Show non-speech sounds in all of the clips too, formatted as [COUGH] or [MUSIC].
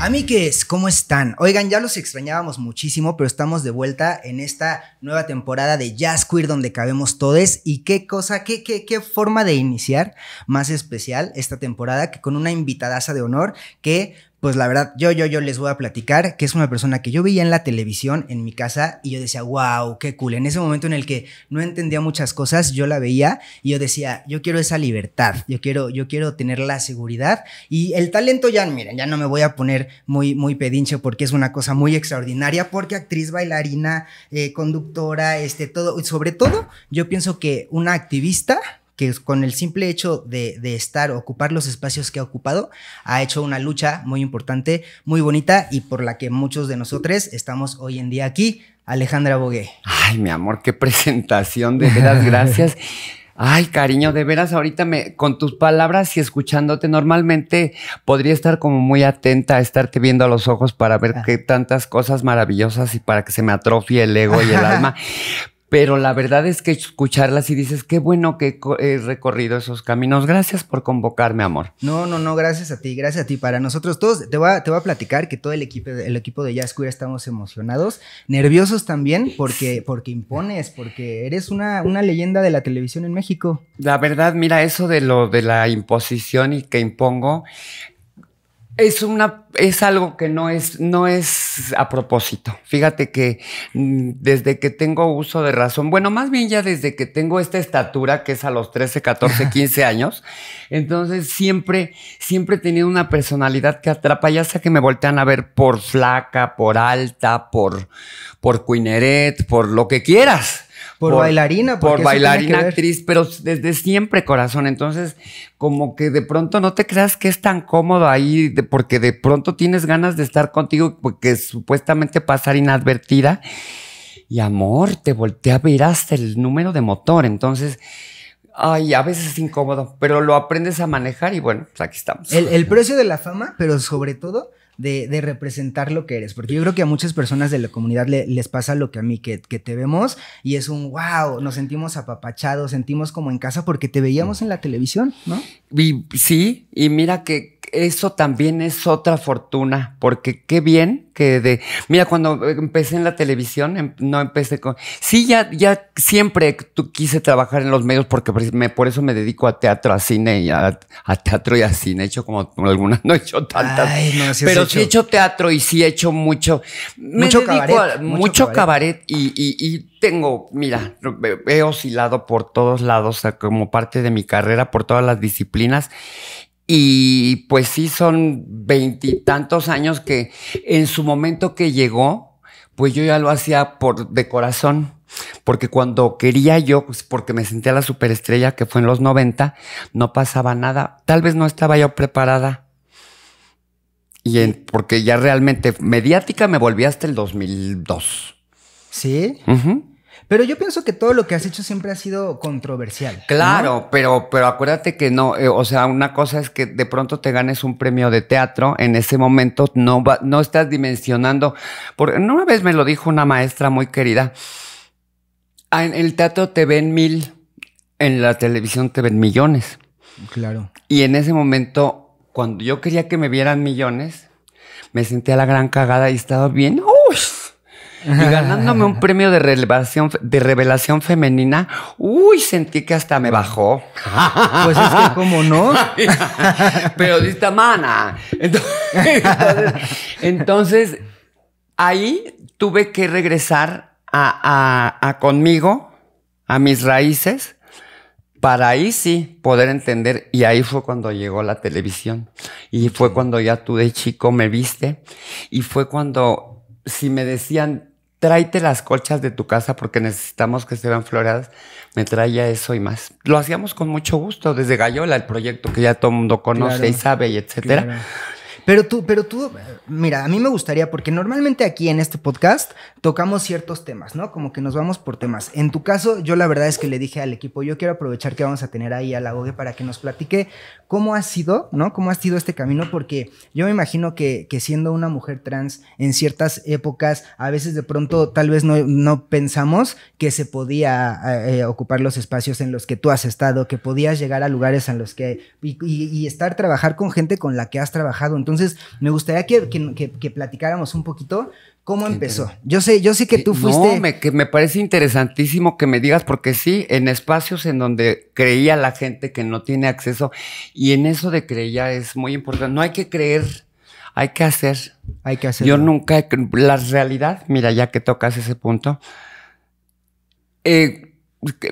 Amigues, ¿cómo están? Oigan, ya los extrañábamos muchísimo, pero estamos de vuelta en esta nueva temporada de Jazz Queer donde cabemos todos y qué cosa, qué, qué, qué forma de iniciar más especial esta temporada que con una invitadaza de honor que pues la verdad, yo, yo, yo les voy a platicar que es una persona que yo veía en la televisión en mi casa y yo decía, wow, qué cool. En ese momento en el que no entendía muchas cosas, yo la veía y yo decía, yo quiero esa libertad, yo quiero, yo quiero tener la seguridad y el talento ya, miren, ya no me voy a poner muy, muy pedinche porque es una cosa muy extraordinaria, porque actriz, bailarina, eh, conductora, este, todo, y sobre todo, yo pienso que una activista que con el simple hecho de, estar, ocupar los espacios que ha ocupado, ha hecho una lucha muy importante, muy bonita y por la que muchos de nosotros estamos hoy en día aquí. Alejandra Bogué. Ay, mi amor, qué presentación, de veras, gracias. Ay, cariño, de veras, ahorita me, con tus palabras y escuchándote, normalmente podría estar como muy atenta a estarte viendo a los ojos para ver ah. qué tantas cosas maravillosas y para que se me atrofie el ego y el [LAUGHS] alma. Pero la verdad es que escucharlas y dices, qué bueno que he recorrido esos caminos. Gracias por convocarme, amor. No, no, no, gracias a ti, gracias a ti. Para nosotros todos, te voy a, te a platicar que todo el equipo, el equipo de Jazz Queer estamos emocionados, nerviosos también, porque, porque impones, porque eres una, una leyenda de la televisión en México. La verdad, mira, eso de lo de la imposición y que impongo, es una, es algo que no es, no es a propósito. Fíjate que mm, desde que tengo uso de razón, bueno, más bien ya desde que tengo esta estatura, que es a los 13, 14, 15 años, entonces siempre, siempre he tenido una personalidad que atrapa, ya sea que me voltean a ver por flaca, por alta, por, por cuineret, por lo que quieras. Por, bailarina, por bailarina, actriz, pero desde siempre, corazón. Entonces, como que de pronto no te creas que es tan cómodo ahí, porque de pronto tienes ganas de estar contigo, porque supuestamente pasar inadvertida. Y amor, te voltea a ver hasta el número de motor. Entonces, Ay, a veces es incómodo, pero lo aprendes a manejar y bueno, pues aquí estamos. el, precio de la fama, pero sobre todo de, representar lo que eres. Porque yo creo que a muchas personas de la comunidad les pasa lo que a mí, que, que, te vemos y es un wow, nos sentimos apapachados, sentimos como en casa porque te veíamos en la televisión, ¿no? sí, y mira que eso también es otra fortuna, porque qué bien que de... Mira, cuando empecé en la televisión, em, no empecé con... Sí, ya, ya siempre quise trabajar en los medios porque por eso me dedico a teatro, a cine, y a, teatro y a cine. He hecho como, algunas, [LAUGHS] no he hecho tantas. pero sí he hecho teatro y sí he hecho mucho... mucho cabaret. mucho, cabaret, y, y tengo, mira, he oscilado por todos lados como parte de mi carrera, por todas las disciplinas y pues sí, son veintitantos años que en su momento que llegó, pues yo ya lo hacía por de corazón. Porque cuando quería yo, pues, porque me sentía la superestrella que fue en los 90, no pasaba nada. Tal vez no estaba yo preparada. Y porque ya realmente mediática me volví hasta el 2002. ¿Sí? Ajá. Pero yo pienso que todo lo que has hecho siempre ha sido controversial. Claro, pero, pero acuérdate que no, eh, o sea, una cosa es que de pronto te ganes un premio de teatro, en ese momento no, no estás dimensionando. Porque una vez me lo dijo una maestra muy querida, ah, en el teatro te ven mil, en la televisión te ven millones. Claro. Y en ese momento, cuando yo quería que me vieran millones, me sentía la gran cagada y estaba bien. ¡Uy! y [LAUGHS] ganándome un premio de revelación, de revelación femenina, uy, sentí que hasta me bajó. Pues es que, ¿cómo no? [LAUGHS] Periodista mana. Entonces, ahí tuve que regresar a conmigo, a mis raíces, para ahí sí poder entender. Y ahí fue cuando llegó la televisión. Y fue cuando ya tú de chico me viste. Y fue cuando, si me decían, tráete las colchas de tu casa porque necesitamos que se vean floradas, me traía eso y más. Lo hacíamos con mucho gusto desde Gallola, el proyecto que ya todo el mundo conoce y sabe etcétera. Pero tú, pero tú, mira, a mí me gustaría, porque normalmente aquí en este podcast tocamos ciertos temas, ¿no? Como que nos vamos por temas. En tu caso, yo la verdad es que le dije al equipo, yo quiero aprovechar que vamos a tener ahí a la OGE para que nos platique cómo ha sido, ¿no? Cómo ha sido este camino, porque yo me imagino que, siendo una mujer trans en ciertas épocas, a veces de pronto tal vez no, pensamos que se podía eh, eh, ocupar los espacios en los que tú has estado, que podías llegar a lugares en los que, y, y estar, trabajar con gente con la que has trabajado. Entonces, entonces, me gustaría que, platicáramos un poquito ¿Cómo empezó? Yo sé, yo sé que tú fuiste. No, me, parece interesantísimo que me digas, porque sí, en espacios en donde creía la gente que no tiene acceso, y en eso de ya es muy importante. No hay que creer, hay que hacer. Hay que hacer. Yo nunca. La realidad, mira, ya que tocas ese punto, eh,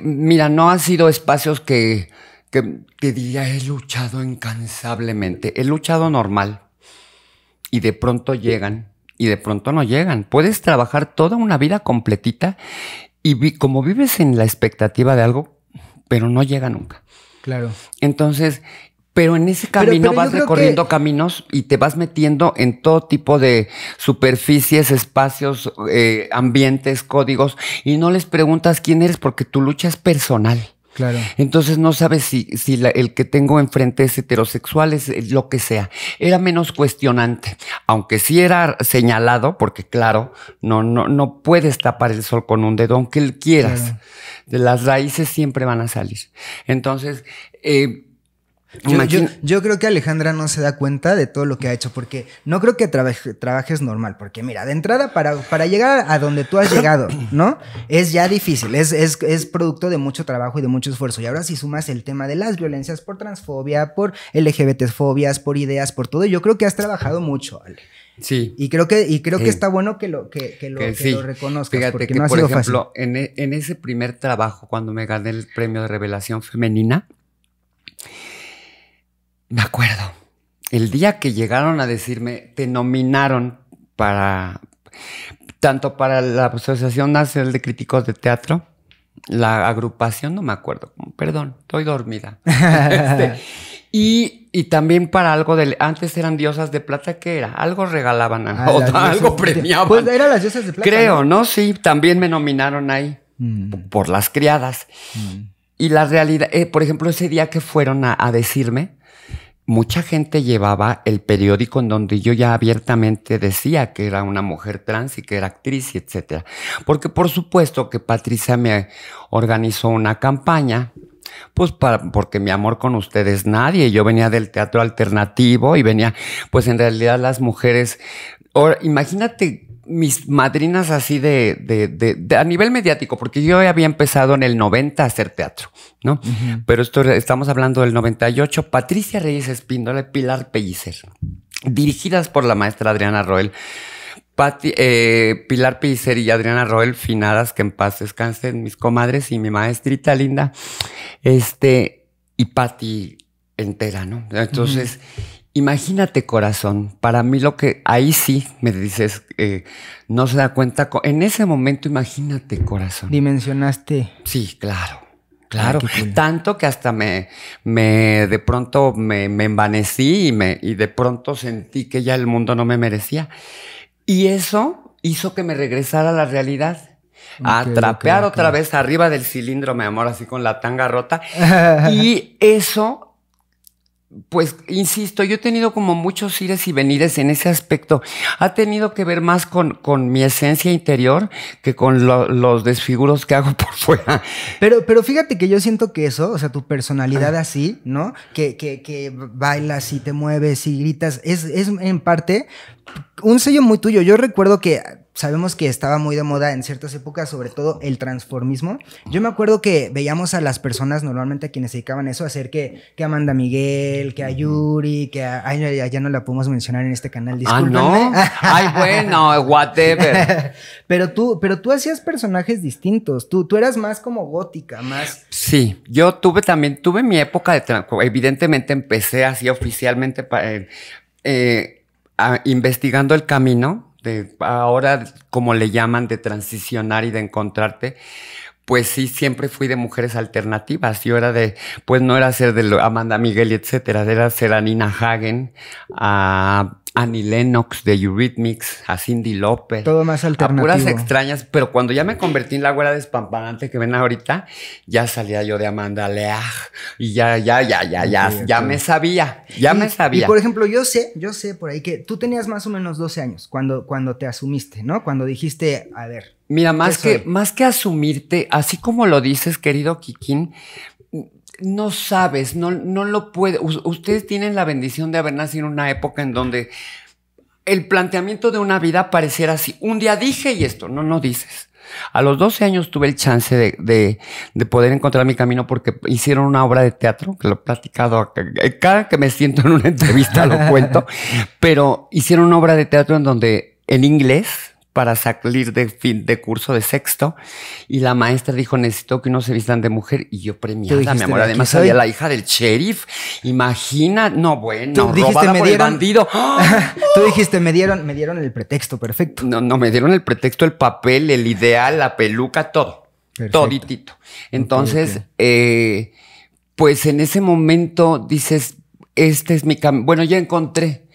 mira, no han sido espacios que, que, que diría he luchado incansablemente. He luchado normal y de pronto llegan y de pronto no llegan. Puedes trabajar toda una vida completita y como vives en la expectativa de algo, pero no llega nunca. Claro. Entonces, pero en ese camino vas recorriendo caminos y te vas metiendo en todo tipo de superficies, espacios, eh, ambientes, códigos, y no les preguntas quién eres porque tu lucha es personal. Claro. Entonces no sabes si, si el que tengo enfrente es heterosexual, es lo que sea. Era menos cuestionante, aunque sí era señalado, porque claro, no, no, no puedes tapar el sol con un dedo, aunque quieras. De las raíces siempre van a salir. Entonces, eh, yo, creo que Alejandra no se da cuenta de todo lo que ha hecho, porque no creo que trabajes normal, porque mira, de entrada para, para llegar a donde tú has llegado, ¿no? Es ya difícil, es, es, producto de mucho trabajo y de mucho esfuerzo. Y ahora si sumas el tema de las violencias por transfobia, por lgbt LGBTfobias, por ideas, por todo, yo creo que has trabajado mucho, Ale. Sí. Y creo que, y creo que está bueno que lo, que, reconozcas. porque no ha por sido ejemplo, fácil. En, e, en, ese primer trabajo, cuando me gané el premio de revelación femenina, me acuerdo. El día que llegaron a decirme, te nominaron para tanto para la Asociación Nacional de Críticos de Teatro, la agrupación, no me acuerdo, perdón, estoy dormida. [LAUGHS] Este, y, también para algo del, antes eran diosas de plata, ¿qué era? Algo regalaban, o, ah, [LAUGHS] algo premiaban. Pues eran las diosas de plata. Creo, ¿no? Sí, también me nominaron ahí mm. por las criadas. Mm. Y la realidad, eh, por ejemplo, ese día que fueron a decirme, mucha gente llevaba el periódico en donde yo ya abiertamente decía que era una mujer trans y que era actriz y etcétera. Porque por supuesto que Patricia me organizó una campaña pues para, porque mi amor con ustedes nadie. Yo venía del teatro alternativo y venía, pues en realidad las mujeres. imagínate mis madrinas así de, a nivel mediático, porque yo había empezado en el 90 a hacer teatro, ¿no? Pero esto, estamos hablando del 98, Patricia Reyes Espíndola y Pilar Pellicer, dirigidas por la maestra Adriana Roel. Eh, Pilar Pellicer y Adriana Roel, finadas, que en paz descansen mis comadres y mi maestrita linda, este, y Patti entera, ¿no? Entonces... Imagínate corazón, para mí lo que ahí sí me dices, eh, no se da cuenta, en ese momento imagínate corazón. Dimensionaste. Sí, claro, claro. Tanto que hasta me, me de pronto me, envanecí y, me, y de pronto sentí que ya el mundo no me merecía. Y eso hizo que me regresara a la realidad. a trapear otra vez arriba del cilindro, mi amor, así con la tanga rota. [LAUGHS] y eso pues insisto, yo he tenido como muchos ires y venires en ese aspecto. Ha tenido que ver más con, con mi esencia interior que con los desfiguros que hago [LAUGHS] por fuera. Pero, pero fíjate que yo siento que eso, o sea, tu personalidad ah. así, ¿no? Que, que, que, bailas y te mueves y gritas, es, es en parte un sello muy tuyo. Yo recuerdo que sabemos que estaba muy de moda en ciertas épocas, sobre todo el transformismo. Yo me acuerdo que veíamos a las personas normalmente a quienes se dedicaban eso, hacer que, que Amanda Miguel, que a Yuri, que a... Ay, ya, no la podemos mencionar en este canal, ¿Ah, no? [LAUGHS] Ay, bueno, whatever. [LAUGHS] pero, tú, pero tú hacías personajes distintos, tú, tú eras más como gótica, más... Sí, yo tuve también, tuve mi época de... Evidentemente empecé así oficialmente eh, eh, investigando el camino este, ahora como le llaman, de transicionar y de encontrarte, pues sí, siempre fui de mujeres alternativas. Yo era de, pues no era ser de Amanda Miguel y etcétera, era ser a Nina Hagen, a Annie Lennox de Eurythmics, a Cindy López. Todo más alternativo. A puras extrañas, pero cuando ya me convertí en la güera despampanante que ven ahorita, ya salía yo de Amanda Leach. y ya, ya, ya, ya, ya, ya me sabía, ya me sabía. Y por ejemplo, yo sé, yo sé por ahí que tú tenías más o menos 12 años cuando, cuando te asumiste, ¿no? Cuando dijiste, a ver. Mira, más que, más que asumirte, así como lo dices, querido Kikín, no sabes, no, lo puede. ustedes tienen la bendición de haber nacido en una época en donde el planteamiento de una vida pareciera así. Un día dije y esto, no, no dices. A los 12 años tuve el chance de, de, poder encontrar mi camino porque hicieron una obra de teatro, que lo he platicado, eh, cada que me siento en una entrevista lo cuento, [LAUGHS] pero hicieron una obra de teatro en donde en inglés para salir de fin de curso de sexto y la maestra dijo necesito que uno se vistan de mujer y yo premiada mi amor además había la hija del sheriff imagina no bueno ¿Tú dijiste, [LAUGHS] me dieron, tú dijiste me dieron el pretexto perfecto no no me dieron el pretexto el papel el ideal la peluca todo toditito entonces eh, pues en ese momento dices este es mi camino bueno ya encontré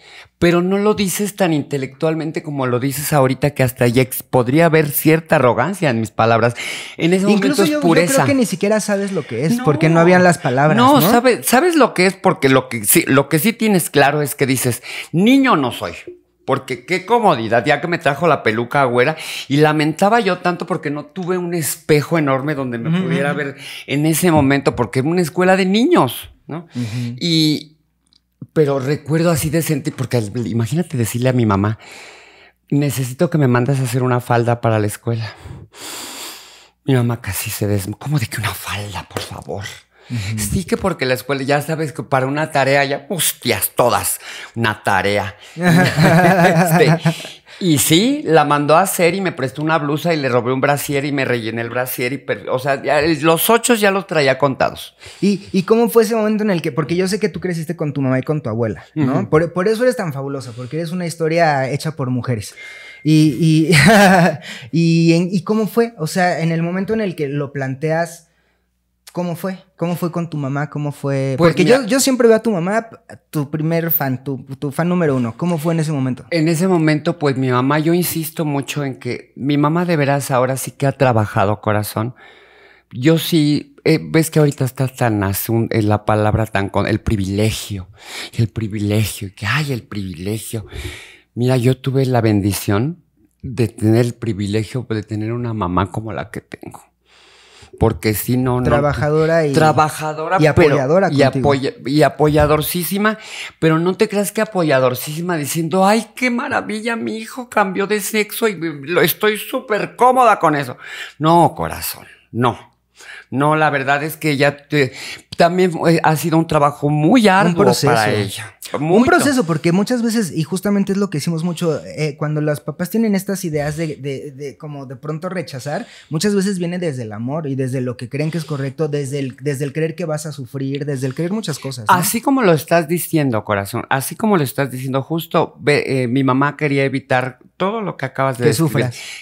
pero no lo dices tan intelectualmente como lo dices ahorita, que hasta ya podría haber cierta arrogancia en mis palabras. En ese momento es pureza. Yo creo que ni siquiera sabes lo que es, porque no habían las palabras. No, Sabes, sabes lo que es, porque lo que, sí, lo que sí tienes claro es que dices, niño no soy. Porque qué comodidad, ya que me trajo la peluca agüera, Y lamentaba yo tanto porque no tuve un espejo enorme donde me pudiera ver en ese momento, porque era una escuela de niños, ¿no? Y, pero recuerdo así decente, porque imagínate decirle a mi mamá, necesito que me mandes a hacer una falda para la escuela. Mi mamá casi se desmayó. ¿Cómo de que una falda, por favor? Sí que porque la escuela, ya sabes que para una tarea, ya, hostias, todas, una tarea. [LAUGHS] [LAUGHS] Este, y sí, la mandó a hacer y me prestó una blusa y le robé un brasier y me rellené el brasier. Y o sea, los ocho ya los traía contados. ¿Y, ¿Y cómo fue ese momento en el que, porque yo sé que tú creciste con tu mamá y con tu abuela, ¿no? por, eso eres tan fabulosa, porque eres una historia hecha por mujeres. Y, y, [LAUGHS] y, y cómo fue, o sea, en el momento en el que lo planteas ¿Cómo fue? ¿Cómo fue con tu mamá? ¿Cómo fue? Pues Porque yo, yo siempre veo a tu mamá, tu primer fan, tu, fan número uno. ¿Cómo fue en ese momento? En ese momento, pues mi mamá, yo insisto mucho en que mi mamá de veras ahora sí que ha trabajado corazón. Yo sí, eh, ves que ahorita está tan azul, es eh, la palabra tan con el privilegio, el privilegio, que hay el privilegio. Mira, yo tuve la bendición de tener el privilegio de tener una mamá como la que tengo porque si no... Trabajadora y... Trabajadora. Y apoyadora. y, apoy, y apoyadorcísima, pero no te creas que apoyadorcísima diciendo, ay, qué maravilla, mi hijo cambió de sexo y lo, estoy súper cómoda con eso. No, corazón, no. No, la verdad es que ya te, también eh, ha sido un trabajo muy arduo para ella. Un proceso, porque muchas veces, y justamente es lo que hicimos mucho, eh, cuando los papás tienen estas ideas de, de, como de pronto rechazar, muchas veces viene desde el amor y desde lo que creen que es correcto, desde el, desde el creer que vas a sufrir, desde el creer muchas cosas. Así como lo estás diciendo, corazón, así como lo estás diciendo, justo eh, mi mamá quería evitar todo lo que acabas de decir.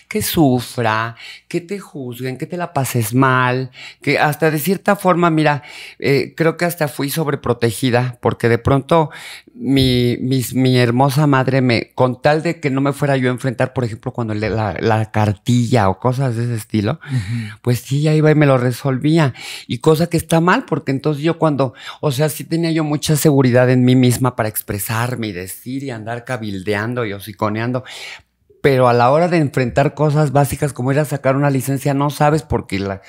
Que sufra, que te juzguen, que te la pases mal, que hasta de cierta forma, mira, eh, creo que hasta fui sobreprotegida porque de pronto mi, mi, hermosa madre me, con tal de que no me fuera yo a enfrentar, por ejemplo, cuando le, la, cartilla o cosas de ese estilo, pues sí, ya iba y me lo resolvía. Y cosa que está mal, porque entonces yo cuando, o sea, sí tenía yo mucha seguridad en mí misma para expresarme y decir y andar cabildeando y hociconeando, pero a la hora de enfrentar cosas básicas como ir a sacar una licencia, no sabes por qué la,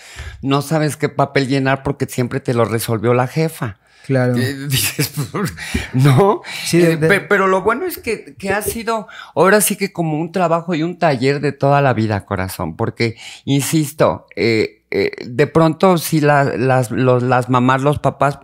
no sabes qué papel llenar porque siempre te lo resolvió la jefa. Claro. Eh, [LAUGHS] dices, [LAUGHS] no. Sí, eh, Pero lo bueno es que, que, ha sido ahora sí que como un trabajo y un taller de toda la vida, corazón, porque, insisto, eh, eh, de pronto si las, las mamás, los papás,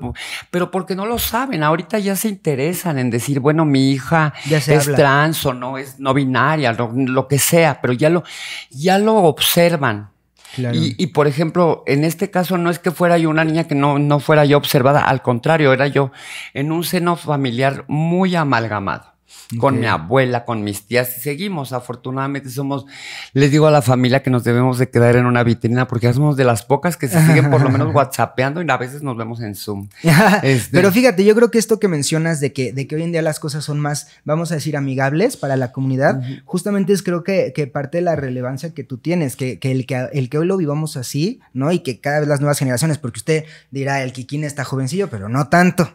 pero porque no lo saben, ahorita ya se interesan en decir, bueno, mi hija es trans o no es no binaria, lo, que sea, pero ya lo, ya lo observan. Y, y, por ejemplo, en este caso no es que fuera yo una niña que no, no fuera yo observada, al contrario, era yo en un seno familiar muy amalgamado. Con mi abuela, con mis tías, y seguimos. Afortunadamente somos, les digo a la familia que nos debemos de quedar en una vitrina porque ya somos de las pocas que se siguen por lo menos [LAUGHS] whatsappeando y a veces nos vemos en Zoom. [LAUGHS] Este pero fíjate, yo creo que esto que mencionas de que, de que hoy en día las cosas son más, vamos a decir, amigables para la comunidad, justamente es creo que, parte de la relevancia que tú tienes, que, el que el que hoy lo vivamos así, ¿no? Y que cada vez las nuevas generaciones, porque usted dirá, el Kikín está jovencillo, pero no tanto.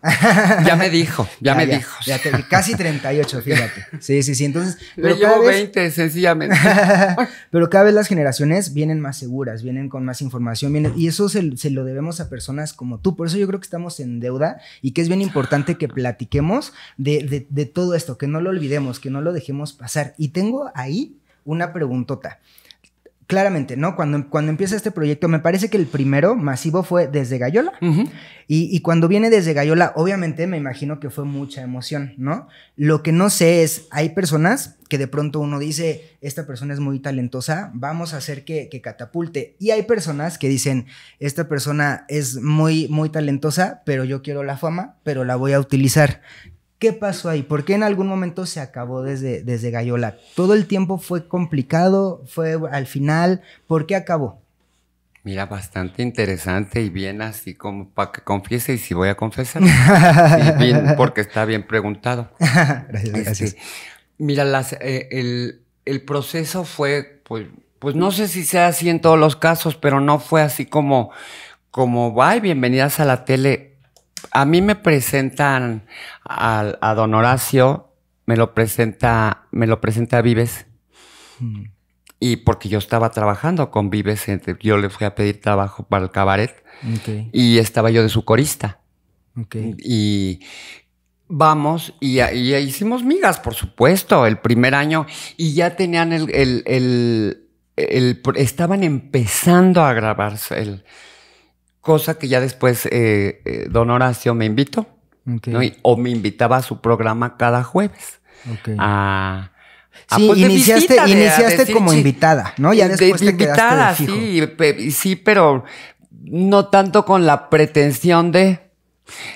ya me dijo, ya, [LAUGHS] me dijo. Ya casi 38 hecho, fíjate. Sí, sí, sí. Entonces. Pero Le llevo 20, sencillamente. [LAUGHS] pero cada vez las generaciones vienen más seguras, vienen con más información. Vienen, y eso se, lo debemos a personas como tú. Por eso yo creo que estamos en deuda y que es bien importante que platiquemos de, de todo esto, que no lo olvidemos, que no lo dejemos pasar. Y tengo ahí una preguntota claramente, ¿no? Cuando, cuando empieza este proyecto, me parece que el primero masivo fue desde Gallola. y, cuando viene desde Gallola, obviamente me imagino que fue mucha emoción, ¿no? Lo que no sé es, hay personas que de pronto uno dice, esta persona es muy talentosa, vamos a hacer que, que catapulte. Y hay personas que dicen, esta persona es muy, muy talentosa, pero yo quiero la fama, pero la voy a utilizar. ¿Qué pasó ahí? ¿Por qué en algún momento se acabó desde, desde Gallola? ¿Todo el tiempo fue complicado? ¿Fue al final? ¿Por qué acabó? Mira, bastante interesante y bien así como para que confiese y si voy a confesar. [LAUGHS] bien, porque está bien preguntado. [LAUGHS] gracias, este, gracias. Mira, eh, el, proceso fue, pues, pues no sé si sea así en todos los casos, pero no fue así como, como, bienvenidas a la tele a mí me presentan a, don Horacio, me lo presenta, me lo presenta Vives. Mm. Y porque yo estaba trabajando con Vives, yo le fui a pedir trabajo para el cabaret. Y estaba yo de su corista. Y vamos y, hicimos migas, por supuesto, el primer año. Y ya tenían el, el estaban empezando a grabarse el cosa que ya después eh, eh don Horacio me invitó, ¿no? o me invitaba a su programa cada jueves. Okay. A, sí, pues, iniciaste, iniciaste como invitada, ¿no? Ya después te invitada, sí, sí, pero no tanto con la pretensión de...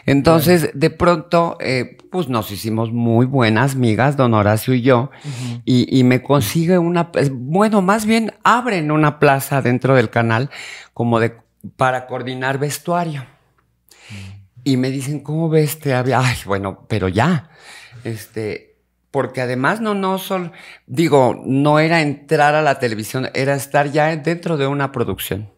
Entonces, de pronto, eh, pues nos hicimos muy buenas amigas, don Horacio y yo, y, y, me consigue una, bueno, más bien abren una plaza dentro del canal, como de para coordinar vestuario. Y me dicen, ¿cómo ves? Ay, bueno, pero ya. Este, porque además no, no digo, no era entrar a la televisión, era estar ya dentro de una producción.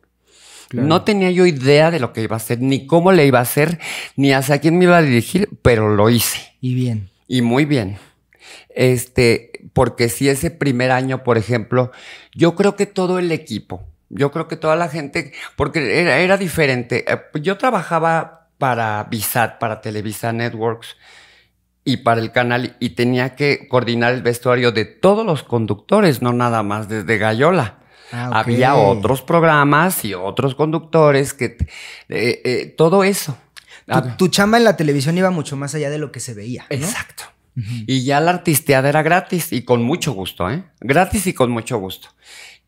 No tenía yo idea de lo que iba a hacer, ni cómo le iba a hacer, ni hacia quién me iba a dirigir, pero lo hice. Y bien. Y muy bien. Este, porque si ese primer año, por ejemplo, yo creo que todo el equipo, yo creo que toda la gente, porque era, diferente. Eh, pues, yo trabajaba para Visat, para Televisa Networks y para el canal y tenía que coordinar el vestuario de todos los conductores, no nada más desde Gallola. Ah, Había otros programas y otros conductores que eh, eh, todo eso. Tu, chamba en la televisión iba mucho más allá de lo que se veía. Exacto. Y ya la artisteada era gratis y con mucho gusto, ¿eh? Gratis y con mucho gusto.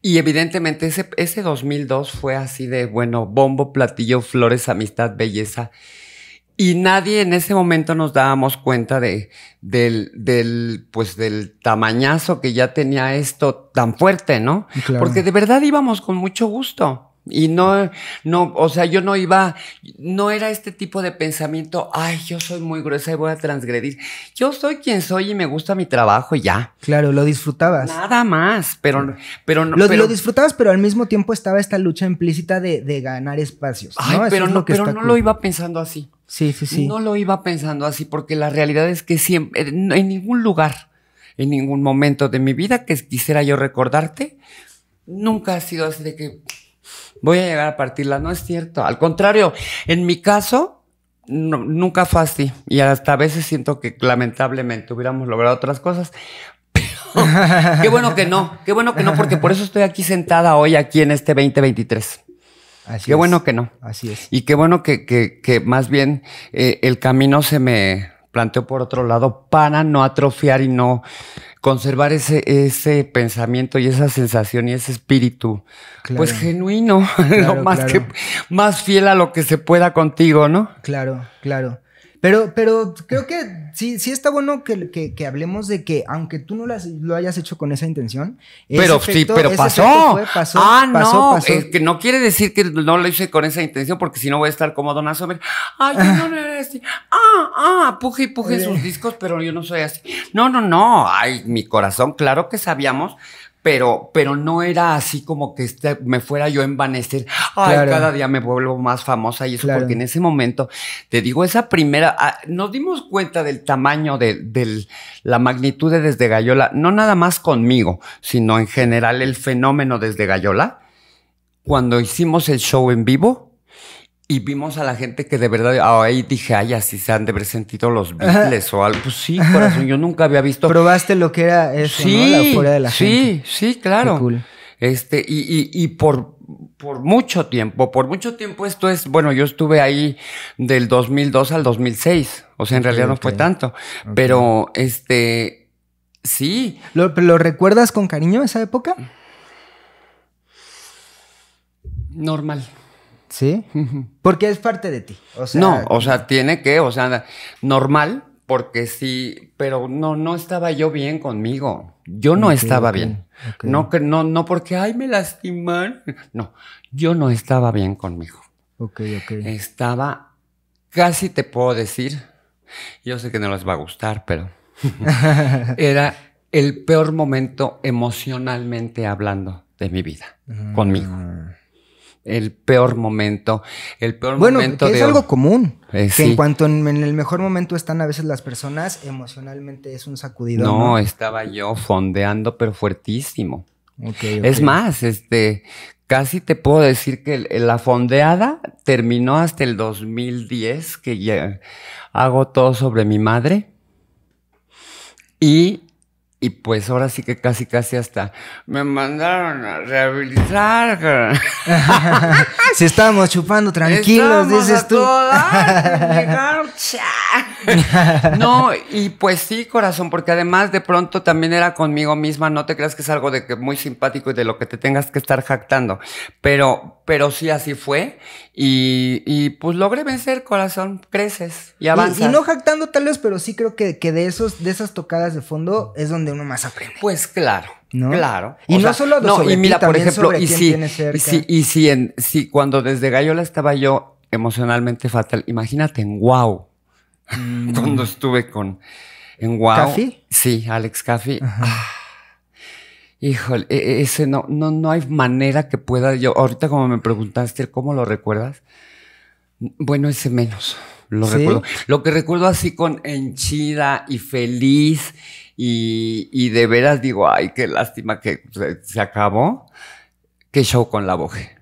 Y evidentemente ese, ese 2002 fue así de, bueno, bombo, platillo, flores, amistad, belleza. Y nadie en ese momento nos dábamos cuenta de, del, del, pues del tamañazo que ya tenía esto tan fuerte, ¿no? Porque de verdad íbamos con mucho gusto. Y no, no, o sea, yo no iba, no era este tipo de pensamiento, ay, yo soy muy gruesa y voy a transgredir. Yo soy quien soy y me gusta mi trabajo y ya. Claro, lo disfrutabas. Nada más, pero, no. Lo, disfrutabas, pero al mismo tiempo estaba esta lucha implícita de, ganar espacios. Ay, pero, no, pero no lo iba pensando así. Sí, sí, sí. No lo iba pensando así, porque la realidad es que siempre, eh, en ningún lugar, en ningún momento de mi vida que quisiera yo recordarte, nunca ha sido así de que voy a llegar a partirla. No es cierto. Al contrario, en mi caso, nunca fue así. Y hasta a veces siento que lamentablemente hubiéramos logrado otras cosas. [LAUGHS] qué bueno que no, qué bueno que no, porque por eso estoy aquí sentada hoy, aquí en este 2023. Así qué bueno que no. Así es. Y qué bueno que, que, que más bien eh, el camino se me, planteo por otro lado para no atrofiar y no conservar ese, ese pensamiento y esa sensación y ese espíritu, pues genuino, [LAUGHS] lo más, más fiel a lo que se pueda contigo, ¿no? Claro, claro. Pero, pero creo que sí, sí está bueno que, que, hablemos de que, aunque tú no lo hayas hecho con esa intención. Pero sí, pero pasó. Fue, pasó. pasó, ah, no. Pasó. Eh, que no quiere decir que no lo hice con esa intención, porque si no voy a estar como Don Ay, yo no era así. Ah, ah, puje y puje eh. sus discos, pero yo no soy así. No, no, no. Ay, mi corazón, claro que sabíamos pero, pero no era así como que este, me fuera yo a envanecer. Ay, cada día me vuelvo más famosa y eso porque en ese momento, te digo, esa primera, ah, nos dimos cuenta del tamaño de, de, la magnitud de Desde Gallola, no nada más conmigo, sino en general el fenómeno Desde Gallola, cuando hicimos el show en vivo y vimos a la gente que de verdad, ahí dije, ay, así se han de haber sentido los Beatles o algo. Pues sí, corazón, yo nunca había visto. Probaste lo que era eso, La de la sí, gente. Sí, sí, claro. Este, y, y, y por, por mucho tiempo, por mucho tiempo esto es, bueno, yo estuve ahí del 2002 al 2006, o sea, en realidad no fue tanto, pero este, sí. ¿Lo, ¿Lo recuerdas con cariño esa época? Normal. ¿Sí? Porque es parte de ti. no, o sea, tiene que, o sea, normal, porque sí, pero no, no estaba yo bien conmigo. Yo no estaba bien. No, que, no, no porque, ay, me lastiman. No, yo no estaba bien conmigo. Ok, ok. Estaba, casi te puedo decir, yo sé que no les va a gustar, pero [LAUGHS] era el peor momento emocionalmente hablando de mi vida, ah, conmigo el peor momento, el peor bueno, momento es algo común. Eh, en cuanto en, el mejor momento están a veces las personas, emocionalmente es un sacudido. No, estaba yo fondeando, pero fuertísimo. Es más, este, casi te puedo decir que la fondeada terminó hasta el 2010, que ya hago todo sobre mi madre. Y y pues ahora sí que casi, casi hasta me mandaron a rehabilitar. si [LAUGHS] estábamos chupando tranquilos, dices tú. [LAUGHS] [LAUGHS] no, y pues sí, corazón, porque además de pronto también era conmigo misma, no te creas que es algo de que muy simpático y de lo que te tengas que estar jactando, pero, pero sí así fue y, y pues logré vencer, corazón, creces y avanzas. Y, no jactando tal vez, pero sí creo que, que de, esos, de esas tocadas de fondo es donde uno más aprende. Pues claro. ¿No? Claro. Y no solo no, sobre y mira, por ejemplo, y si, y si, cuando desde Gallola estaba yo emocionalmente fatal, imagínate en wow Mm. cuando estuve con en Wow. ¿Caffey? Sí, Alex Caffey. Ah, híjole, e, e, ese no, no, no hay manera que pueda. Yo, ahorita como me preguntaste cómo lo recuerdas, bueno, ese menos. Lo recuerdo. Lo que recuerdo así con enchida y feliz y, de veras digo, ay, qué lástima que se, acabó. Qué show con la boje.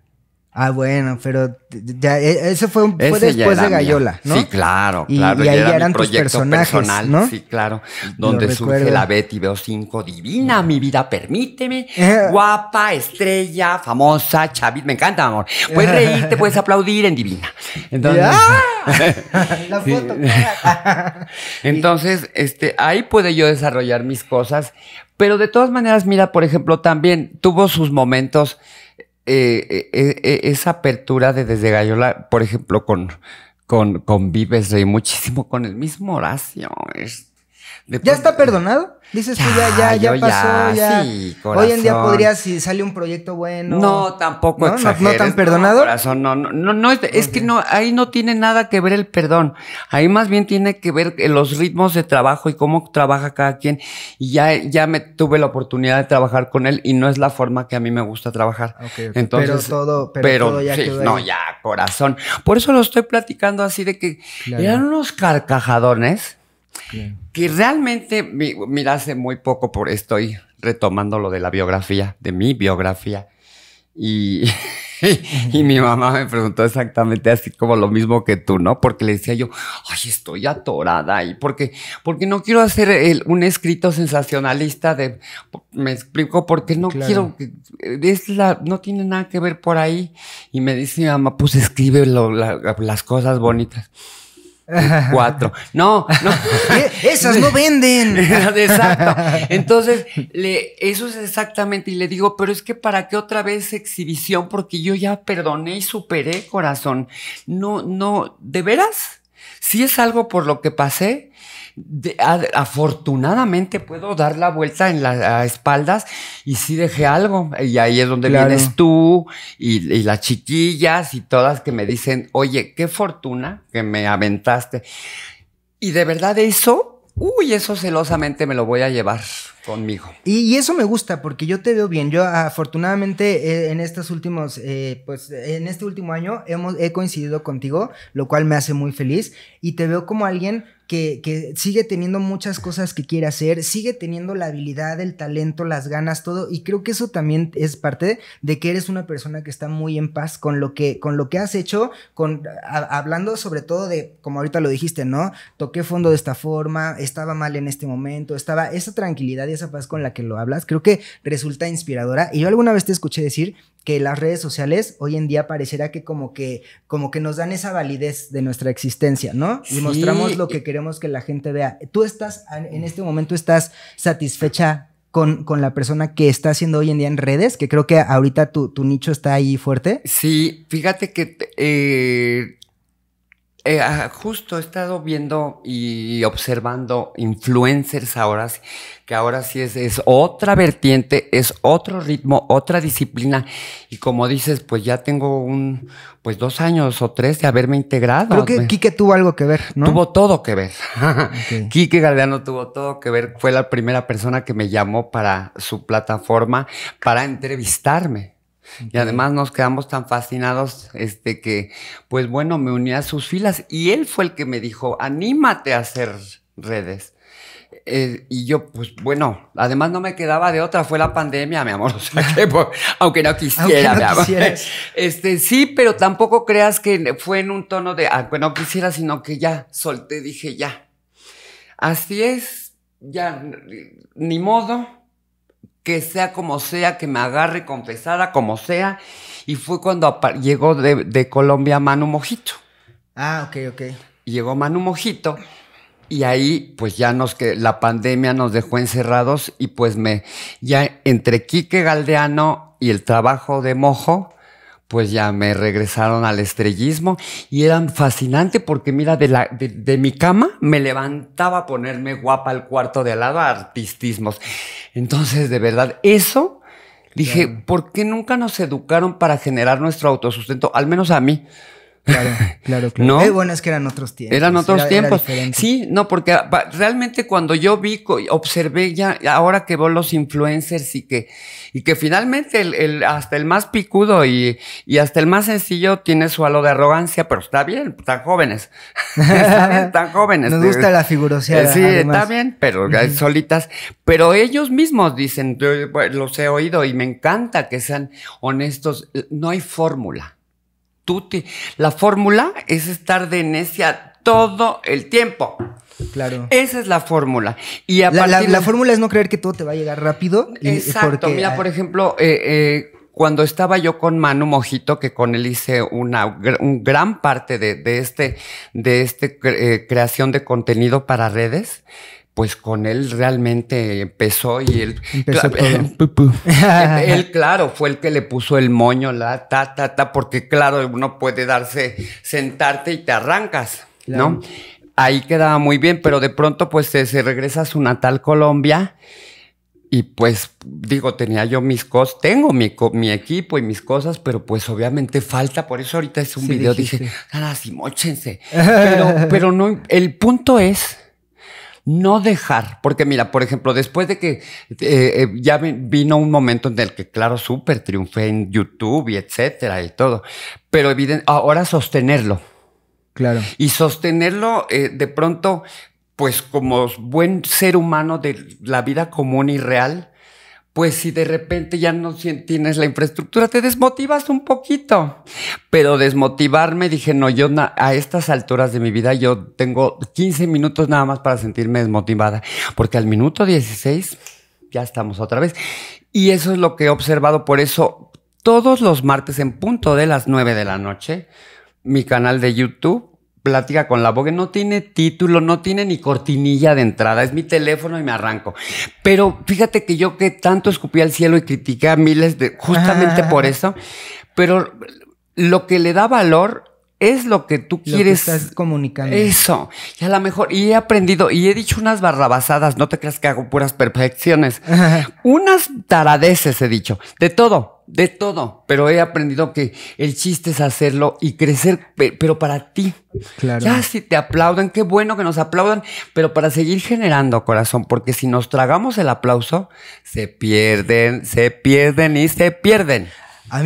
Ah, bueno, pero eso ese fue, después de Gayola, ¿no? Sí, claro, claro. Y, ahí eran tus personajes, personal, Sí, claro. Donde surge la Betty Veo 5 divina, mi vida, permíteme. Guapa, estrella, famosa, chavit, me encanta, amor. Puedes reírte, puedes aplaudir en divina. Entonces, [LAUGHS] la foto. [LAUGHS] Entonces, este, ahí pude yo desarrollar mis cosas, pero de todas maneras, mira, por ejemplo, también tuvo sus momentos eh, eh, eh, esa apertura de desde Gallola, por ejemplo, con, con, con muchísimo con el mismo Horacio. Es, ¿Ya está perdonado? Dices que ya, ya, ya pasó, ya. Hoy en día podría, si sale un proyecto bueno. No, tampoco ¿no? ¿No, tan perdonado. No, corazón, no, no, no, es, que no, ahí no tiene nada que ver el perdón. Ahí más bien tiene que ver los ritmos de trabajo y cómo trabaja cada quien. Y ya, ya me tuve la oportunidad de trabajar con él y no es la forma que a mí me gusta trabajar. Entonces, pero todo, pero, ya quedó No, ya, corazón. Por eso lo estoy platicando así de que eran unos carcajadones. Y realmente, mira, hace muy poco por estoy retomando lo de la biografía, de mi biografía, y, [LAUGHS] y, mi mamá me preguntó exactamente así como lo mismo que tú, ¿no? Porque le decía yo, ay, estoy atorada ahí, porque, porque no quiero hacer un escrito sensacionalista de, me explico, porque no quiero, es la, no tiene nada que ver por ahí. Y me dice mi mamá, pues escribe las cosas bonitas cuatro. No, no. [LAUGHS] E-, esas no venden. [LAUGHS] Exacto. Entonces, le, eso es exactamente. Y le digo, pero es que para qué otra vez exhibición, porque yo ya perdoné y superé, corazón. No, no, ¿de veras? si es algo por lo que pasé, afortunadamente puedo dar la vuelta en las espaldas y sí dejé algo. Y ahí es donde vienes tú y, las chiquillas y todas que me dicen, oye, qué fortuna que me aventaste. Y de verdad eso uy, eso celosamente me lo voy a llevar conmigo. Y, eso me gusta porque yo te veo bien. Yo afortunadamente eh, en estos últimos, eh, pues en este último año hemos, he coincidido contigo, lo cual me hace muy feliz y te veo como alguien que, sigue teniendo muchas cosas que quiere hacer, sigue teniendo la habilidad, el talento, las ganas, todo. Y creo que eso también es parte de que eres una persona que está muy en paz con lo que, con lo que has hecho, con, hablando sobre todo de, como ahorita lo dijiste, ¿no? Toqué fondo de esta forma, estaba mal en este momento, estaba esa tranquilidad y esa paz con la que lo hablas, creo que resulta inspiradora. Y yo alguna vez te escuché decir que las redes sociales hoy en día parecerá que como que, como que nos dan esa validez de nuestra existencia, ¿no? Y mostramos lo que queremos queremos que la gente vea. Tú estás, en este momento estás satisfecha con, con la persona que está haciendo hoy en día en redes, que creo que ahorita tu, nicho está ahí fuerte. Sí, fíjate que eh, eh, ah, justo he estado viendo y observando influencers ahora, que ahora sí es, otra vertiente, es otro ritmo, otra disciplina. Y como dices, pues ya tengo un, pues dos años o tres de haberme integrado. Creo que Quique tuvo algo que ver, ¿no? Tuvo todo que ver. [LAUGHS] Quique Galdeano tuvo todo que ver. Fue la primera persona que me llamó para su plataforma para entrevistarme. Y además nos quedamos tan fascinados, este, que, pues bueno, me uní a sus filas y él fue el que me dijo, anímate a hacer redes. Eh, y yo, pues bueno, además no me quedaba de otra, fue la pandemia, mi amor. [LAUGHS] Pues, aunque no quisiera, [LAUGHS] Este, sí, pero tampoco creas que fue en un tono de, aunque no quisiera, sino que ya solté, dije ya. Así es, ya, ni modo que sea como sea, que me agarre confesada, como sea. Y fue cuando llegó de, Colombia Manu Mojito. Ah, ok, ok. Llegó Manu Mojito y ahí pues ya nos que la pandemia nos dejó encerrados y pues me ya entre Quique Galdeano y el trabajo de Mojo pues ya me regresaron al estrellismo y eran fascinante porque mira, de, la, de, mi cama me levantaba a ponerme guapa al cuarto de al lado a artistismos. Entonces, de verdad, eso, dije, ¿por qué nunca nos educaron para generar nuestro autosustento? Al menos a mí. Claro, [LAUGHS] claro, claro. ¿No? Eh, bueno, es que eran otros tiempos. Eran otros tiempos. sí, no, porque realmente cuando yo vi, observé ya, ahora que veo los influencers y que, y que finalmente el, hasta el más picudo y, hasta el más sencillo tiene su halo de arrogancia, pero está bien, están jóvenes. [LAUGHS] Están jóvenes. Nos gusta la figurosidad. Eh, sí, está bien, pero eh, solitas. Pero ellos mismos dicen, yo, pues, los he oído y me encanta que sean honestos, no hay fórmula. La fórmula es estar de necia todo el tiempo. Claro. Esa es la fórmula. Y a la, fórmula es no creer que todo te va a llegar rápido. Exacto. Mira, por ah, ejemplo, eh, eh, cuando estaba yo con Manu Mojito, que con él hice una gran parte de, de este, de este eh, creación de contenido para redes, pues con él realmente empezó y [LAUGHS] él, él, claro, fue el que le puso el moño, la ta, ta, ta, porque claro, uno puede darse, sentarte y te arrancas, ¿no? Ahí quedaba muy bien, pero de pronto pues se, regresa a su natal Colombia y pues digo, tenía yo mis cosas, tengo mi, mi, equipo y mis cosas, pero pues obviamente falta, por eso ahorita es un video, dice, dije, nada, sí, mochense. [LAUGHS] pero, pero no, el punto es no dejar, porque mira, por ejemplo, después de que eh, eh, ya vino un momento en el que, claro, súper triunfé en YouTube y etcétera y todo, pero ahora sostenerlo. Claro. Y sostenerlo eh, de pronto, pues como buen ser humano de la vida común y real, pues si de repente ya no tienes la infraestructura, te desmotivas un poquito. Pero desmotivarme, dije, no, yo a estas alturas de mi vida, yo tengo 15 minutos nada más para sentirme desmotivada, porque al minuto 16 ya estamos otra vez. Y eso es lo que he observado, por eso todos los martes en punto de las 9 de la noche, mi canal de YouTube plática con la boca, no tiene título, no tiene ni cortinilla de entrada, es mi teléfono y me arranco. Pero fíjate que yo que tanto escupí al cielo y critiqué a miles de, justamente ah. por eso, pero lo que le da valor es lo que tú quieres. comunicar, Eso. Y a lo mejor, y he aprendido, y he dicho unas barrabasadas, no te creas que hago puras perfecciones. unas taradeces he dicho, de todo de todo, pero he aprendido que el chiste es hacerlo y crecer, pero para ti. Claro. Ya si te aplaudan, qué bueno que nos aplaudan, pero para seguir generando corazón, porque si nos tragamos el aplauso, se pierden, se pierden y se pierden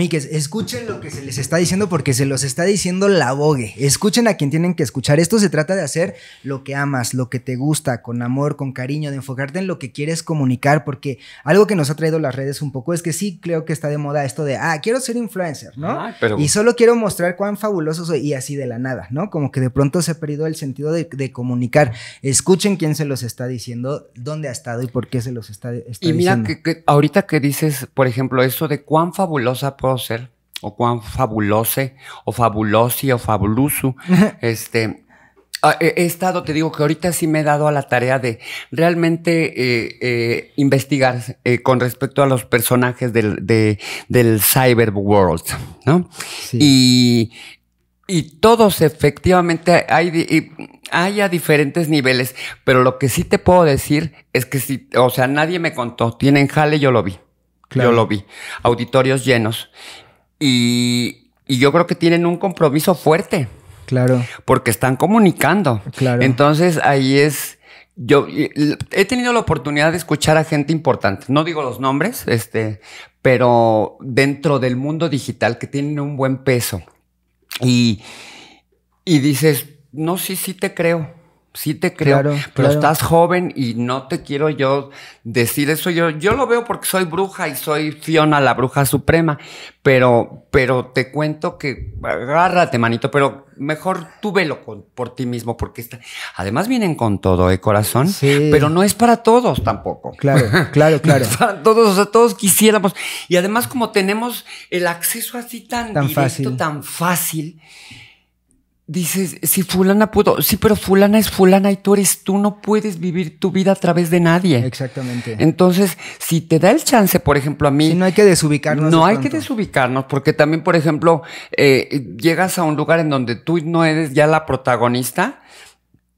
que escuchen lo que se les está diciendo porque se los está diciendo la bogue. Escuchen a quien tienen que escuchar. Esto se trata de hacer lo que amas, lo que te gusta, con amor, con cariño, de enfocarte en lo que quieres comunicar, porque algo que nos ha traído las redes un poco es que sí creo que está de moda esto de, ah, quiero ser influencer, ¿no? Y solo quiero mostrar cuán fabuloso soy y así de la nada, ¿no? Como que de pronto se ha perdido el sentido de, comunicar. Escuchen quién se los está diciendo, dónde ha estado y por qué se los está, diciendo. Y mira, que, ahorita que dices, por ejemplo, eso de cuán fabulosa puedo ser, o cuán fabulose, o fabulosi, o fabuloso. [LAUGHS] este, ah, he estado, te digo que ahorita sí me he dado a la tarea de realmente eh, eh, investigar eh, con respecto a los personajes del, cyber world, ¿no? Y, todos efectivamente hay, hay a diferentes niveles, pero lo que sí te puedo decir es que si, o sea, nadie me contó, tienen jale, yo lo vi. Yo lo vi. Auditorios llenos. Y, yo creo que tienen un compromiso fuerte. Claro. Porque están comunicando. Claro. Entonces ahí es. Yo he tenido la oportunidad de escuchar a gente importante. No digo los nombres, este, pero dentro del mundo digital que tienen un buen peso. Y, y dices, no, sí, sí te creo. Sí te creo, pero estás joven y no te quiero yo decir eso. Yo, yo lo veo porque soy bruja y soy Fiona, la bruja suprema, pero, pero te cuento que agárrate, manito, pero mejor tú velo por ti mismo, porque está, además vienen con todo, ¿eh, corazón? Sí. Pero no es para todos tampoco. Claro, [LAUGHS] claro, claro. para todos, o sea, todos quisiéramos. Y además como tenemos el acceso así tan, directo, tan fácil dices, si fulana pudo, sí, pero fulana es fulana y tú eres tú, no puedes vivir tu vida a través de nadie. Exactamente. Entonces, si te da el chance, por ejemplo, a mí... no hay que desubicarnos. No hay que desubicarnos, porque también, por ejemplo, eh, llegas a un lugar en donde tú no eres ya la protagonista.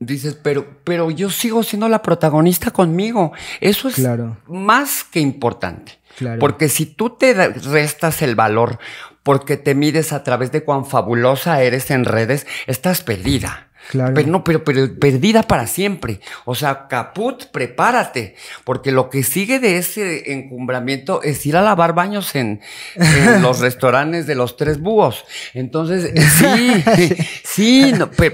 Dices, pero, pero yo sigo siendo la protagonista conmigo. Eso es más que importante. Porque si tú te restas el valor porque te mides a través de cuán fabulosa eres en redes, estás perdida. Claro. Pero no, pero, perdida para siempre. O sea, caput, prepárate. Porque lo que sigue de ese encumbramiento es ir a lavar baños en, [LAUGHS] los restaurantes de los tres búhos. Entonces, sí, [LAUGHS] sí,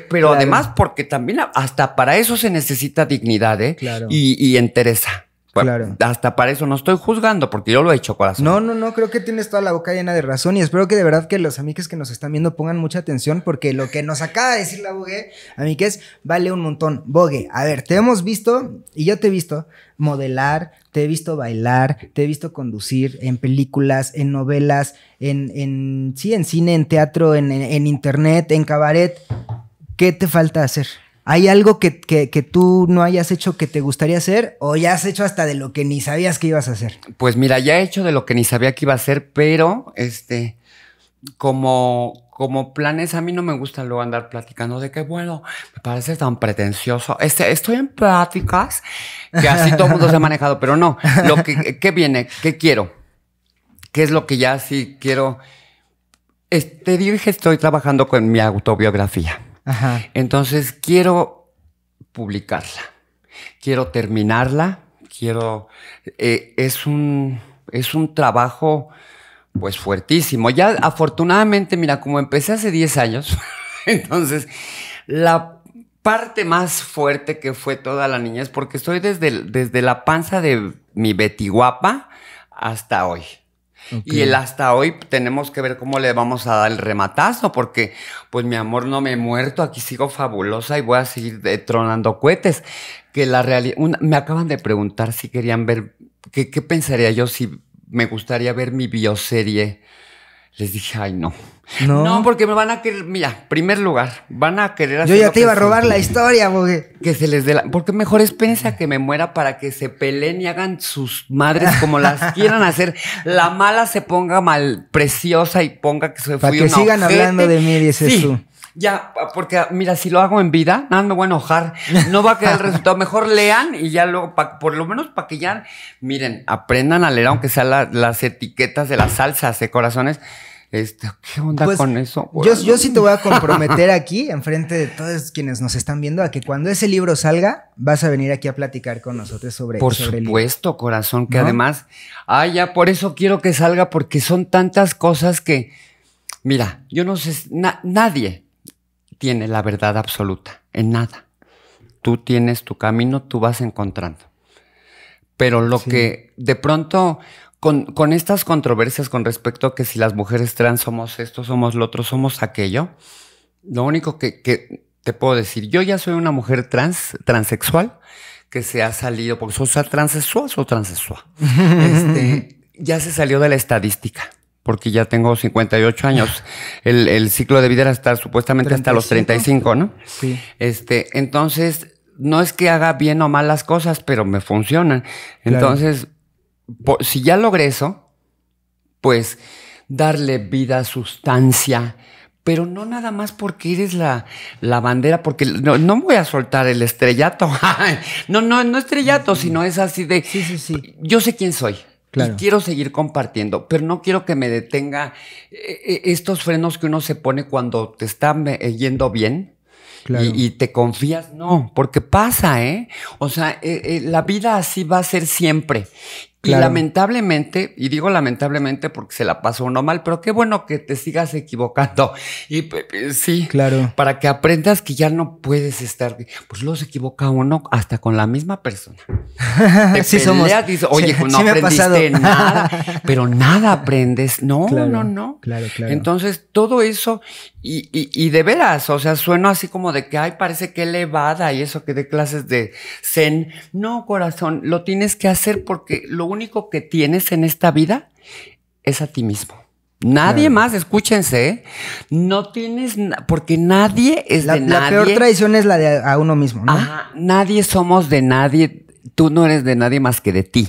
pero además porque también hasta para eso se necesita dignidad ¿eh? y, y entereza. Claro. Hasta para eso no estoy juzgando, porque yo lo he hecho corazón. No, no, no, creo que tienes toda la boca llena de razón y espero que de verdad que los amigues que nos están viendo pongan mucha atención, porque lo que nos acaba de decir la Bogue, amigues, vale un montón. Bogue, a ver, te hemos visto y yo te he visto modelar, te he visto bailar, te he visto conducir en películas, en novelas, en, en sí, en cine, en teatro, en, en internet, en cabaret. ¿Qué te falta hacer? ¿Hay algo que, tú no hayas hecho que te gustaría hacer o ya has hecho hasta de lo que ni sabías que ibas a hacer? Pues mira, ya he hecho de lo que ni sabía que iba a hacer, pero este, como, como planes, a mí no me gusta luego andar platicando de que, bueno, me parece tan pretencioso. Este, estoy en pláticas que así todo el mundo se ha manejado, pero no, lo que, ¿qué viene? ¿Qué quiero? ¿Qué es lo que ya sí quiero? Te este, dije, estoy trabajando con mi autobiografía. Entonces quiero publicarla, quiero terminarla, quiero... Eh, es, un, es un trabajo pues fuertísimo. Ya afortunadamente, mira, como empecé hace 10 años, [LAUGHS] entonces la parte más fuerte que fue toda la niña Es porque estoy desde, desde la panza de mi Guapa hasta hoy. Y el hasta hoy tenemos que ver cómo le vamos a dar el rematazo, porque pues mi amor no me he muerto, aquí sigo fabulosa y voy a seguir eh, tronando cohetes. Que la realidad, me acaban de preguntar si querían ver, qué pensaría yo si me gustaría ver mi bioserie. Les dije, ay no no. porque me van a querer, mira, primer lugar, van a querer hacer Yo ya te iba a robar la historia, porque. Que se les dé Porque mejor es, pensar que me muera para que se peleen y hagan sus madres como las [LAUGHS] quieran hacer. La mala se ponga mal preciosa y ponga que se Para que sigan hablando de mí, dices sí. Ya, porque mira, si lo hago en vida, nada me voy a enojar. No va a quedar el [LAUGHS] resultado. Mejor lean y ya luego, por lo menos para que ya, miren, aprendan a leer, aunque sean las etiquetas de las salsas de corazones este, ¿Qué onda pues, con eso? Yo, sí te voy a comprometer [LAUGHS] aquí, enfrente de todos quienes nos están viendo, a que cuando ese libro salga, vas a venir aquí a platicar con nosotros sobre Por supuesto, corazón, que además, Ay, ah, ya por eso quiero que salga, porque son tantas cosas que, mira, yo no sé, nadie tiene la verdad absoluta en nada. Tú tienes tu camino, tú vas encontrando. Pero lo que de pronto con, con, estas controversias con respecto a que si las mujeres trans somos esto, somos lo otro, somos aquello, lo único que, que te puedo decir, yo ya soy una mujer trans, transexual, que se ha salido, porque soy transexual o transexual, [LAUGHS] este, ya se salió de la estadística porque ya tengo 58 años. El, el ciclo de vida era hasta supuestamente hasta los 35, ¿no? Sí. Este, entonces, no es que haga bien o mal las cosas, pero me funcionan. Entonces, si ya logré eso, pues darle vida, sustancia, pero no nada más porque eres la, bandera, porque no, voy a soltar el estrellato. [LAUGHS] no, no, no estrellato, sino es así de. Sí, sí, sí. Yo sé quién soy. Y quiero seguir compartiendo, pero no quiero que me detenga eh, eh, estos frenos que uno se pone cuando te está eh, yendo bien. Y, te confías, no, porque pasa, ¿eh? O sea, la vida así va a ser siempre. Y lamentablemente, y digo lamentablemente porque se la pasó uno mal, pero qué bueno que te sigas equivocando. Y sí, claro. Para que aprendas que ya no puedes estar. Pues luego se equivoca uno hasta con la misma persona. [LAUGHS] Te sí, somos. Oye, pues, no aprendiste [LAUGHS] nada, pero nada aprendes. No, no, no. Claro, claro. Entonces, todo eso, y, de veras, o sea, suena así como de que, ay, parece que elevada y eso que de clases de zen. No, corazón, lo tienes que hacer porque lo único que tienes en esta vida es a ti mismo. Nadie más, escúchense. ¿eh? No tienes, porque nadie es la, de nadie. La peor traición es la de a uno mismo, nadie somos de nadie. Tú no eres de nadie más que de ti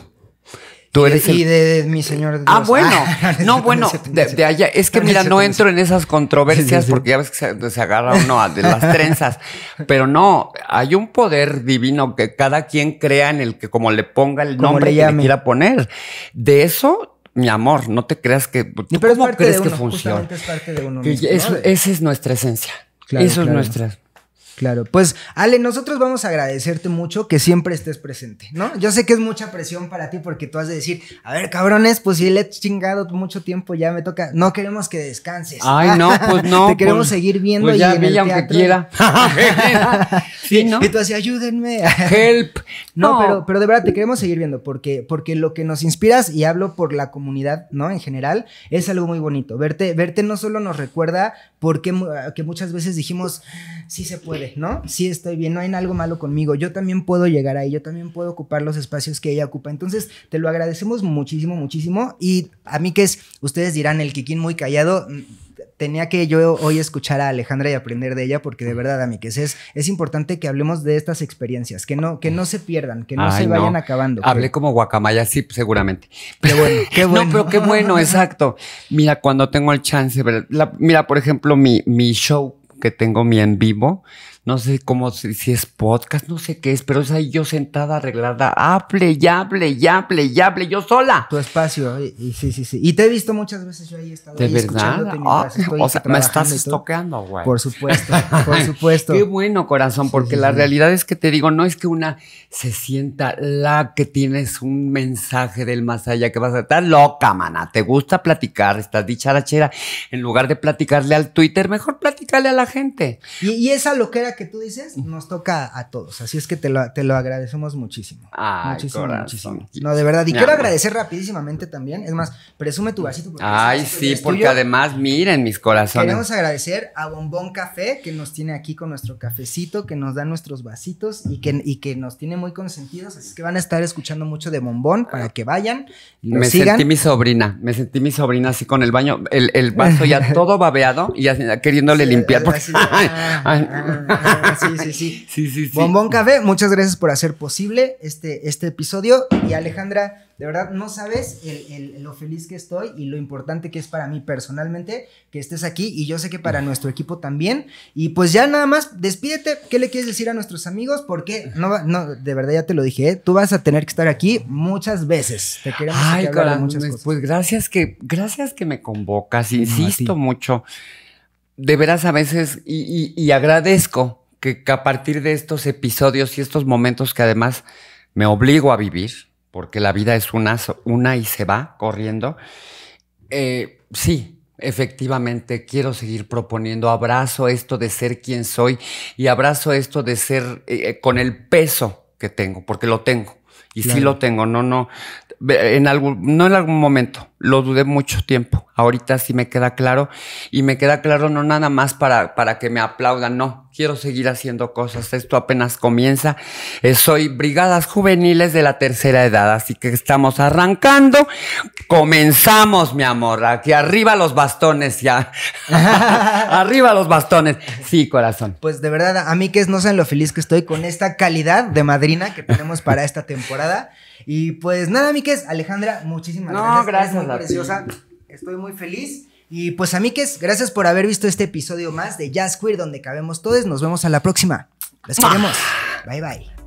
y, de, mi señor. Ah, bueno. [LAUGHS] Ah, no, bueno, de, allá. Es que, mira, no entro en esas controversias porque ya ves que se, agarra uno de las trenzas. [LAUGHS] Pero no, hay un poder divino que cada quien crea en el que, como le ponga el nombre que le quiera poner. De eso mi amor, no te creas que. ¿tú Pero ¿Cómo crees que funciona? parte de Esa es nuestra esencia. eso es nuestra. Claro, pues Ale, nosotros vamos a agradecerte mucho que siempre estés presente, ¿no? Yo sé que es mucha presión para ti porque tú has de decir, a ver, cabrones, pues si le he chingado mucho tiempo, ya me toca, no queremos que descanses. Ay, no, [LAUGHS] pues no. Te queremos pues, seguir viendo pues y en quiera. [LAUGHS] [LAUGHS] sí, ¿no? Y tú así, ayúdenme. Help. No, Pero, pero de verdad te queremos seguir viendo porque, porque lo que nos inspiras, y hablo por la comunidad, ¿no? En general, es algo muy bonito. Verte, verte no solo nos recuerda porque que muchas veces dijimos, sí se puede ¿no? Sí estoy bien, no hay algo malo conmigo, yo también puedo llegar ahí, yo también puedo ocupar los espacios que ella ocupa. Entonces, te lo agradecemos muchísimo, muchísimo. Y a mí que es, ustedes dirán, el Kikín muy callado, mm, tenía que yo hoy escuchar a Alejandra y aprender de ella, porque de verdad, a que es, es importante que hablemos de estas experiencias, que no, que no se pierdan, que no se vayan acabando. Hablé como guacamaya, sí, seguramente. Qué bueno, [LAUGHS] pero bueno, exacto. Mira, cuando tengo el chance, mira, por ejemplo, mi, mi show que tengo mi en vivo, no sé cómo, si, es podcast, no sé qué es, pero es ahí yo sentada, arreglada, hable, ya hable, ya hable, ya hable, yo sola. Tu espacio, y, sí, sí, sí. Y te he visto muchas veces yo ahí he estado. ¿De verdad? Ah, o sea, me estás estoqueando, güey. Por supuesto, por [LAUGHS] supuesto. qué bueno, corazón, porque la realidad es que te digo, no es que una se sienta la que tienes un mensaje del más allá que vas a estar loca, mana. Te gusta platicar, estás dicharachera. En lugar de platicarle al Twitter, mejor platicarle a la gente. y esa lo que era que tú dices nos toca a todos, así es que te lo, te lo agradecemos muchísimo. muchísimo, muchísimo. No, de verdad, y quiero agradecer rapidísimamente también, es más, presume tu vasito. Ay, sí, porque además, miren mis corazones. Queremos agradecer a Bombón Café que nos tiene aquí con nuestro cafecito, que nos da nuestros vasitos y que, y que nos tiene muy consentidos, así es que van a estar escuchando mucho de Bombón para que vayan. me sentí mi sobrina, me sentí mi sobrina así con el baño, el, el vaso ya [LAUGHS] todo babeado y ya queriéndole limpiar. Porque... [LAUGHS] Ah, [LAUGHS] sí, sí, sí. Bombón Café, muchas gracias por hacer posible este, este episodio. Y Alejandra, de verdad, no sabes lo feliz que estoy y lo importante que es para mí personalmente que estés aquí. Y yo sé que para nuestro equipo también. Y pues ya nada más, despídete. ¿Qué le quieres decir a nuestros amigos? Porque, no, no de verdad ya te lo dije, ¿eh? tú vas a tener que estar aquí muchas veces. Te queremos Ay, que muchas pues, cosas. Pues gracias que, gracias que me convocas. Insisto mucho de veras a veces, y, agradezco que, a partir de estos episodios y estos momentos que además me obligo a vivir, porque la vida es una, y se va corriendo. Eh, sí, efectivamente, quiero seguir proponiendo, abrazo esto de ser quien soy y abrazo esto de ser eh, con el peso que tengo, porque lo tengo. Y sí lo tengo, no, no en algún, no en algún momento, lo dudé mucho tiempo. Ahorita sí me queda claro y me queda claro no nada más para, para que me aplaudan, no, quiero seguir haciendo cosas, esto apenas comienza. Eh, soy Brigadas Juveniles de la Tercera Edad, así que estamos arrancando. Comenzamos, mi amor, aquí arriba los bastones ya. [LAUGHS] arriba los bastones. Sí, corazón. Pues de verdad, a mí que es no sé lo feliz que estoy con esta calidad de madrina que tenemos para esta temporada. Y pues nada, amigues. Alejandra, muchísimas gracias. No, gracias, preciosa. Estoy muy feliz. Y pues, amigues, gracias por haber visto este episodio más de Jazz Queer, donde cabemos todos. Nos vemos a la próxima. Les queremos. Bye, bye.